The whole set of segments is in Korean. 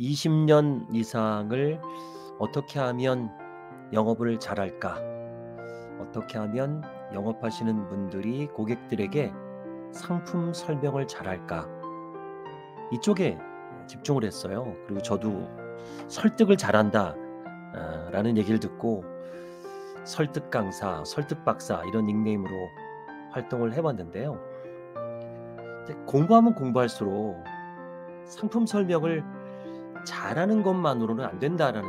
20년 이상을 어떻게 하면 영업을 잘할까? 어떻게 하면 영업하시는 분들이 고객들에게 상품 설명을 잘할까? 이쪽에 집중을 했어요. 그리고 저도 설득을 잘한다 아, 라는 얘기를 듣고 설득 강사, 설득 박사 이런 닉네임으로 활동을 해봤는데요. 공부하면 공부할수록 상품 설명을 잘하는 것만으로는 안 된다라는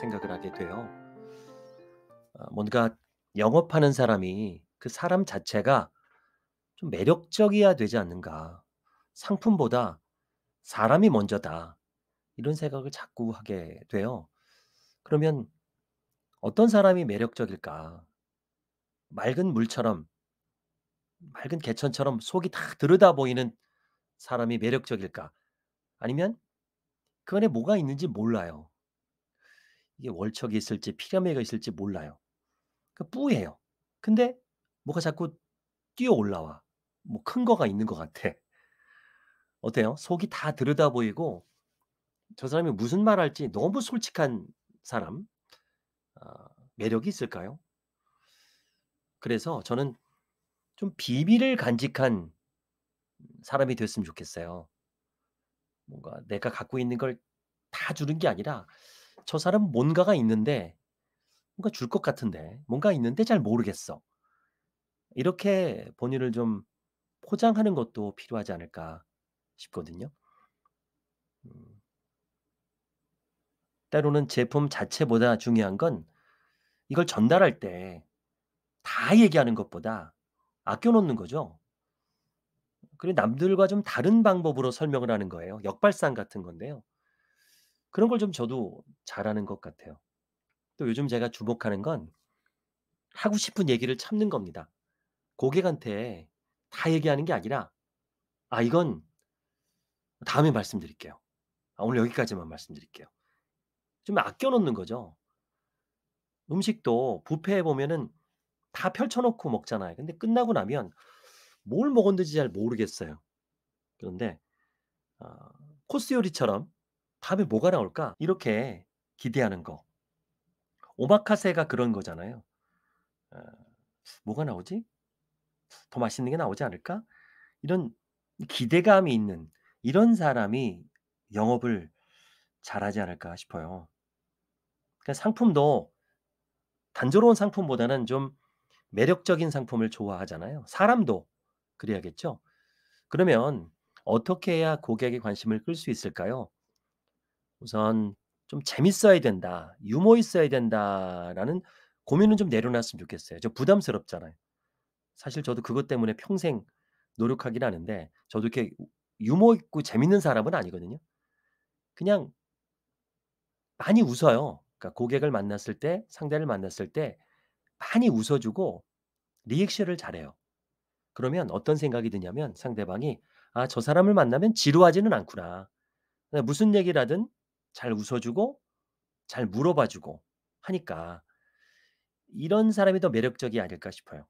생각을 하게 돼요. 어, 뭔가 영업하는 사람이 그 사람 자체가 좀 매력적이어야 되지 않는가. 상품보다 사람이 먼저다. 이런 생각을 자꾸 하게 돼요. 그러면 어떤 사람이 매력적일까? 맑은 물처럼, 맑은 개천처럼 속이 다 들여다 보이는 사람이 매력적일까? 아니면 그 안에 뭐가 있는지 몰라요. 이게 월척이 있을지 피라미가 있을지 몰라요. 그 뿌예요. 근데 뭐가 자꾸 뛰어 올라와. 뭐 큰 거가 있는 것 같아. 어때요? 속이 다 들여다 보이고 저 사람이 무슨 말 할지 너무 솔직한 사람 어, 매력이 있을까요? 그래서 저는 좀 비밀을 간직한 사람이 됐으면 좋겠어요. 뭔가 내가 갖고 있는 걸 다 주는 게 아니라 저 사람 뭔가가 있는데 뭔가 줄 것 같은데 뭔가 있는데 잘 모르겠어. 이렇게 본인을 좀 포장하는 것도 필요하지 않을까 싶거든요. 음. 때로는 제품 자체보다 중요한 건 이걸 전달할 때 다 얘기하는 것보다 아껴 놓는 거죠. 그리고 남들과 좀 다른 방법으로 설명을 하는 거예요. 역발상 같은 건데요. 그런 걸 좀 저도 잘하는 것 같아요. 또 요즘 제가 주목하는 건 하고 싶은 얘기를 참는 겁니다. 고객한테 다 얘기하는 게 아니라 아 이건 다음에 말씀드릴게요. 아, 오늘 여기까지만 말씀드릴게요. 좀 아껴놓는 거죠. 음식도 부페에 보면은 다 펼쳐놓고 먹잖아요. 근데 끝나고 나면 뭘 먹었는지 잘 모르겠어요. 그런데 어, 코스 요리처럼 다음에 뭐가 나올까 이렇게 기대하는 거. 오마카세가 그런 거잖아요. 어, 뭐가 나오지? 더 맛있는 게 나오지 않을까? 이런 기대감이 있는 이런 사람이 영업을 잘하지 않을까 싶어요. 그러니까 상품도 단조로운 상품보다는 좀 매력적인 상품을 좋아하잖아요. 사람도 그래야겠죠? 그러면 어떻게 해야 고객의 관심을 끌 수 있을까요? 우선 좀 재밌어야 된다, 유머 있어야 된다라는 고민은 좀 내려놨으면 좋겠어요. 저 부담스럽잖아요. 사실 저도 그것 때문에 평생 노력하긴 하는데 저도 이렇게 유머 있고 재밌는 사람은 아니거든요. 그냥 많이 웃어요. 그러니까 고객을 만났을 때, 상대를 만났을 때 많이 웃어주고 리액션을 잘해요. 그러면 어떤 생각이 드냐면 상대방이 '아 저 사람을 만나면 지루하지는 않구나.' 네, 무슨 얘기라든잘 웃어 주고 잘 물어봐 주고 하니까 이런 사람이 더 매력적이 아닐까 싶어요.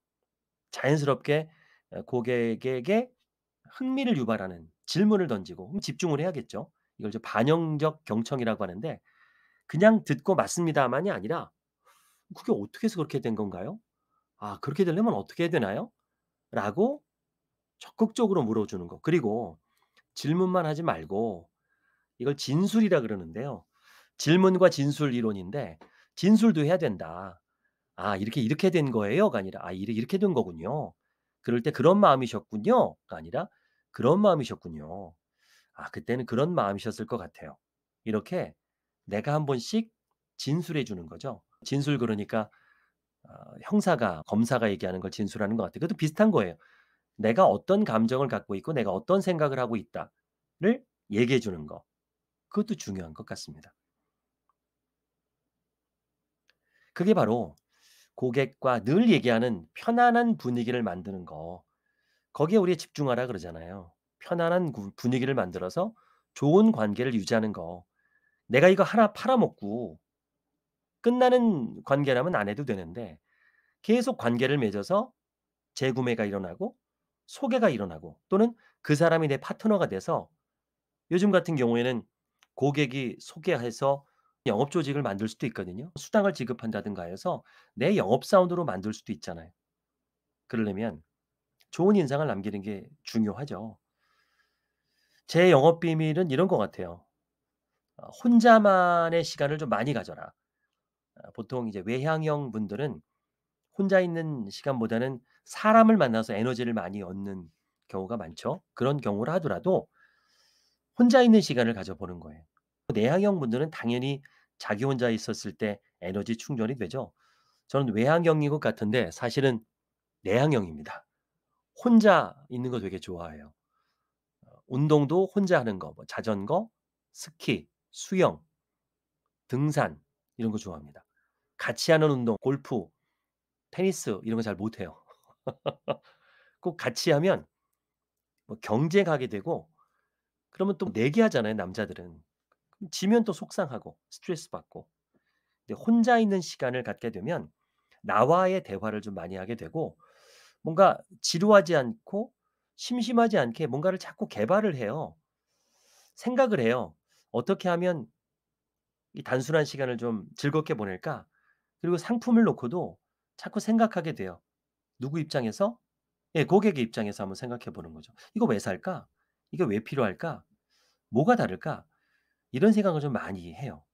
자연스럽게 어, 고객에게 흥미를 유발하는 질문을 던지고 음, 집중을 해야겠죠. 이걸 이제 반영적 경청이라고 하는데 그냥 듣고 "맞습니다."만이 아니라 "그게 어떻게 해서 그렇게 된 건가요? 아 그렇게 되려면 어떻게 해야 되나요? 라고 적극적으로 물어주는 거. 그리고 질문만 하지 말고 이걸 진술이라 그러는데요. 질문과 진술 이론인데 진술도 해야 된다. 아, 이렇게 이렇게 된 거예요가 아니라 아, 이렇게 된 거군요. 그럴 때 그런 마음이셨군요가 아니라 그런 마음이셨군요. 아, 그때는 그런 마음이셨을 것 같아요. 이렇게 내가 한 번씩 진술해 주는 거죠. 진술 그러니까 어, 형사가 검사가 얘기하는 걸 진술하는 것 같아요. 그것도 비슷한 거예요. 내가 어떤 감정을 갖고 있고 내가 어떤 생각을 하고 있다를 얘기해 주는 거. 그것도 중요한 것 같습니다. 그게 바로 고객과 늘 얘기하는 편안한 분위기를 만드는 거. 거기에 우리 집중하라 그러잖아요. 편안한 분위기를 만들어서 좋은 관계를 유지하는 거. 내가 이거 하나 팔아먹고 끝나는 관계라면 안 해도 되는데 계속 관계를 맺어서 재구매가 일어나고 소개가 일어나고 또는 그 사람이 내 파트너가 돼서 요즘 같은 경우에는 고객이 소개해서 영업 조직을 만들 수도 있거든요. 수당을 지급한다든가 해서 내 영업 사원으로 만들 수도 있잖아요. 그러려면 좋은 인상을 남기는 게 중요하죠. 제 영업 비밀은 이런 것 같아요. 어, 혼자만의 시간을 좀 많이 가져라. 보통 이제 외향형 분들은 혼자 있는 시간보다는 사람을 만나서 에너지를 많이 얻는 경우가 많죠. 그런 경우라 하더라도 혼자 있는 시간을 가져보는 거예요. 내향형 분들은 당연히 자기 혼자 있었을 때 에너지 충전이 되죠. 저는 외향형인 것 같은데 사실은 내향형입니다. 혼자 있는 거 되게 좋아해요. 운동도 혼자 하는 거, 뭐 자전거, 스키, 수영, 등산 이런 거 좋아합니다. 같이 하는 운동, 골프, 테니스 이런 거 잘 못해요. 꼭 같이 하면 뭐 경쟁하게 되고 그러면 또 내기하잖아요 남자들은 지면 또 속상하고 스트레스 받고 근데 혼자 있는 시간을 갖게 되면 나와의 대화를 좀 많이 하게 되고 뭔가 지루하지 않고 심심하지 않게 뭔가를 자꾸 개발을 해요 생각을 해요 어떻게 하면 이 단순한 시간을 좀 즐겁게 보낼까 그리고 상품을 놓고도 자꾸 생각하게 돼요. 누구 입장에서? 예, 고객의 입장에서 한번 생각해 보는 거죠. 이거 왜 살까? 이게 왜 필요할까? 뭐가 다를까? 이런 생각을 좀 많이 해요.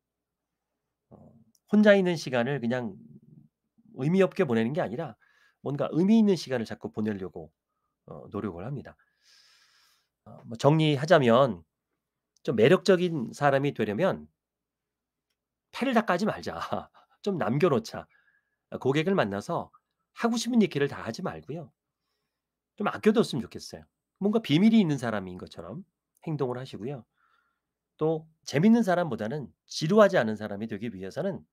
어, 혼자 있는 시간을 그냥 의미 없게 보내는 게 아니라 뭔가 의미 있는 시간을 자꾸 보내려고 어, 노력을 합니다. 어, 뭐 정리하자면 좀 매력적인 사람이 되려면 패를 다 까지 말자. 좀 남겨놓자. 고객을 아, 그 만나서 하고 싶은 얘기를 다 하지 말고요. 좀 아껴뒀으면 좋겠어요. 뭔가 비밀이 있는 사람인 것처럼 행동을 하시고요. 또 재밌는 사람보다는 지루하지 않은 사람이 되기 위해서는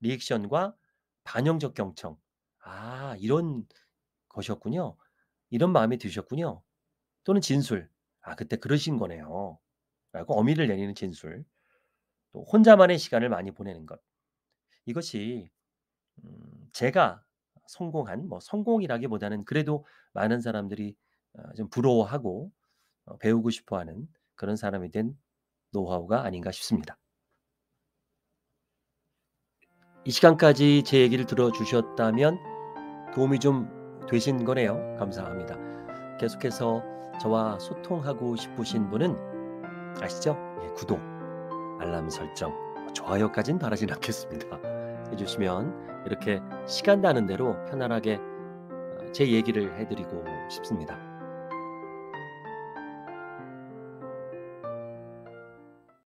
리액션과 반영적 경청. 아, 이런 것이었군요. 이런 마음이 드셨군요. 또는 진술. 아, 그때 그러신 거네요. 라고 어미를 내리는 진술. 또 혼자만의 시간을 많이 보내는 것. 이것이 음, 제가 성공한 뭐 성공이라기보다는 그래도 많은 사람들이 어, 좀 부러워하고 어, 배우고 싶어하는 그런 사람이 된 노하우가 아닌가 싶습니다. 이 시간까지 제 얘기를 들어주셨다면 도움이 좀 되신 거네요. 감사합니다. 계속해서 저와 소통하고 싶으신 분은 아시죠? 예, 구독, 알람 설정, 좋아요까진 바라진 않겠습니다. 해주시면 이렇게 시간 나는 대로 편안하게 어, 제 얘기를 해드리고 싶습니다.